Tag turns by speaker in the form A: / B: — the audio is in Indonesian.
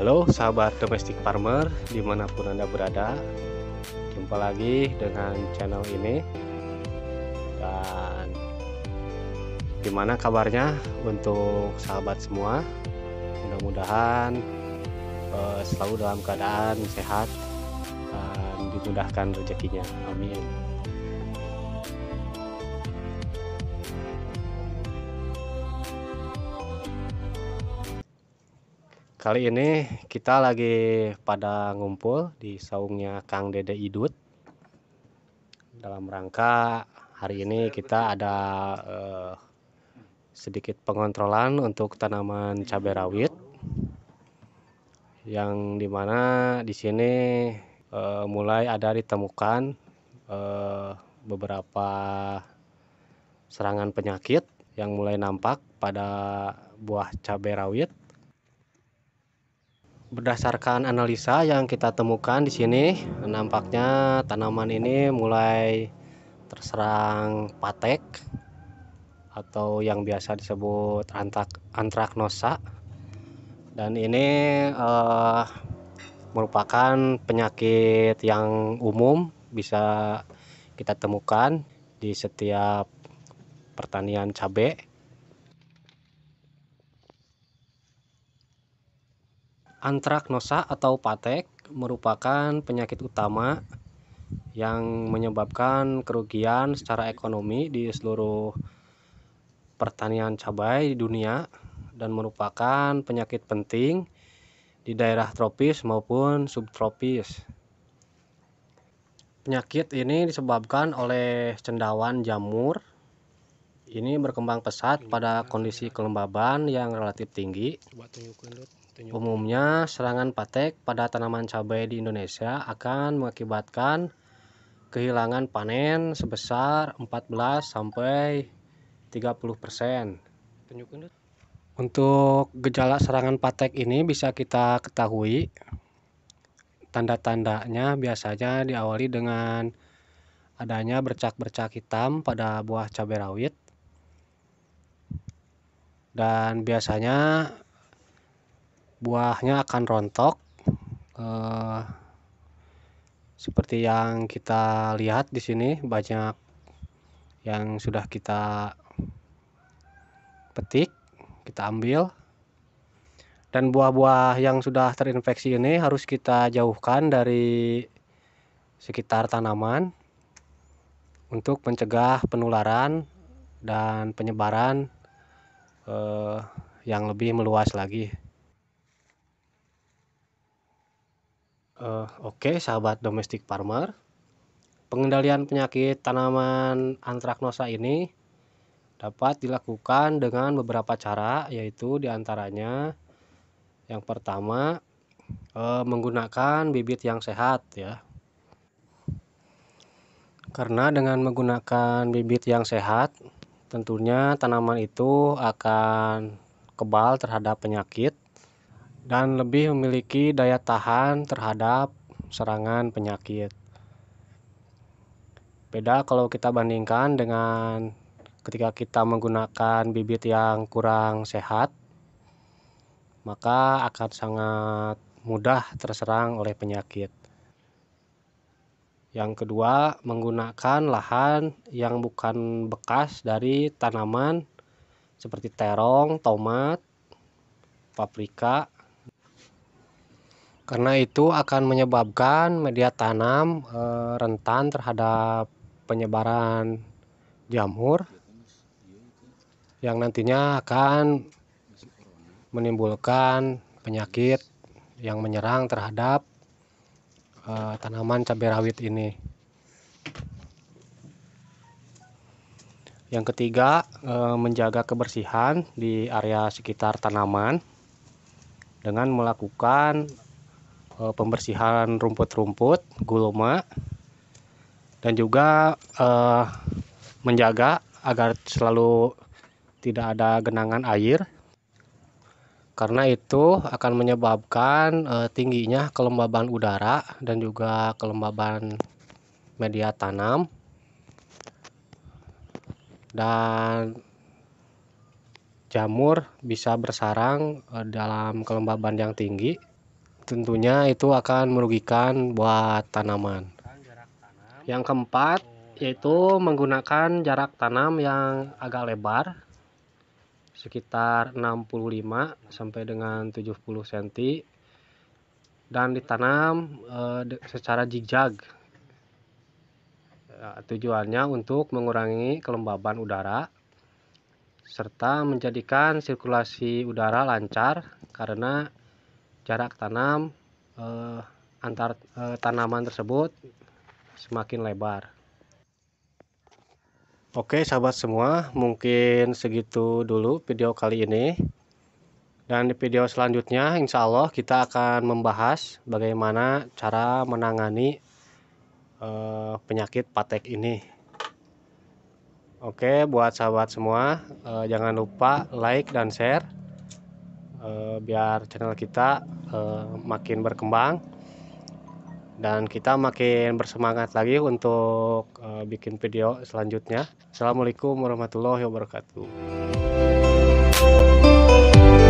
A: Halo sahabat domestic farmer dimanapun anda berada Jumpa lagi dengan channel ini Dan gimana kabarnya untuk sahabat semua Mudah-mudahan eh, selalu dalam keadaan sehat Dan dimudahkan rezekinya Amin Kali ini kita lagi pada ngumpul di saungnya Kang Dede Idut. Dalam rangka hari ini kita ada uh, sedikit pengontrolan untuk tanaman cabai rawit yang dimana di sini uh, mulai ada ditemukan uh, beberapa serangan penyakit yang mulai nampak pada buah cabai rawit berdasarkan analisa yang kita temukan di sini, nampaknya tanaman ini mulai terserang patek atau yang biasa disebut antrak antraknosa. Dan ini uh, merupakan penyakit yang umum bisa kita temukan di setiap pertanian cabai Antraknosa atau patek merupakan penyakit utama yang menyebabkan kerugian secara ekonomi di seluruh pertanian cabai di dunia dan merupakan penyakit penting di daerah tropis maupun subtropis. Penyakit ini disebabkan oleh cendawan jamur. Ini berkembang pesat pada kondisi kelembaban yang relatif tinggi. Umumnya, serangan patek pada tanaman cabai di Indonesia akan mengakibatkan kehilangan panen sebesar 14 sampai 30%. Untuk gejala serangan patek ini bisa kita ketahui tanda-tandanya biasanya diawali dengan adanya bercak-bercak hitam pada buah cabai rawit dan biasanya buahnya akan rontok eh, seperti yang kita lihat di sini banyak yang sudah kita petik kita ambil dan buah-buah yang sudah terinfeksi ini harus kita jauhkan dari sekitar tanaman untuk mencegah penularan dan penyebaran eh, yang lebih meluas lagi. Eh, oke, okay, sahabat domestic farmer, pengendalian penyakit tanaman antraknosa ini dapat dilakukan dengan beberapa cara, yaitu diantaranya yang pertama eh, menggunakan bibit yang sehat, ya. Karena dengan menggunakan bibit yang sehat, tentunya tanaman itu akan kebal terhadap penyakit dan lebih memiliki daya tahan terhadap serangan penyakit. Beda kalau kita bandingkan dengan ketika kita menggunakan bibit yang kurang sehat, maka akan sangat mudah terserang oleh penyakit. Yang kedua, menggunakan lahan yang bukan bekas dari tanaman seperti terong, tomat, paprika, karena itu akan menyebabkan media tanam e, rentan terhadap penyebaran jamur yang nantinya akan menimbulkan penyakit yang menyerang terhadap e, tanaman cabai rawit ini. Yang ketiga, eh, menjaga kebersihan di area sekitar tanaman dengan melakukan Eh, pembersihan rumput-rumput gulma dan juga e, menjaga agar selalu tidak ada genangan air karena itu akan menyebabkan e, tingginya kelembaban udara dan juga kelembaban media tanam dan jamur bisa bersarang e, dalam kelembaban yang tinggi tentunya itu akan merugikan buat tanaman. Yang keempat yaitu menggunakan jarak tanam yang agak lebar sekitar 65 sampai dengan 70 cm dan ditanam e, secara zigzag. Ya, tujuannya untuk mengurangi kelembaban udara serta menjadikan sirkulasi udara lancar karena jarak tanam eh, antar eh, tanaman tersebut semakin lebar. Oke sahabat semua mungkin segitu dulu video kali ini dan di video selanjutnya insya Allah kita akan membahas bagaimana cara menangani eh, penyakit patek ini. Oke buat sahabat semua eh, jangan lupa like dan share uh, biar channel kita uh, makin berkembang dan kita makin bersemangat lagi untuk uh, bikin video selanjutnya. Assalamualaikum warahmatullahi wabarakatuh.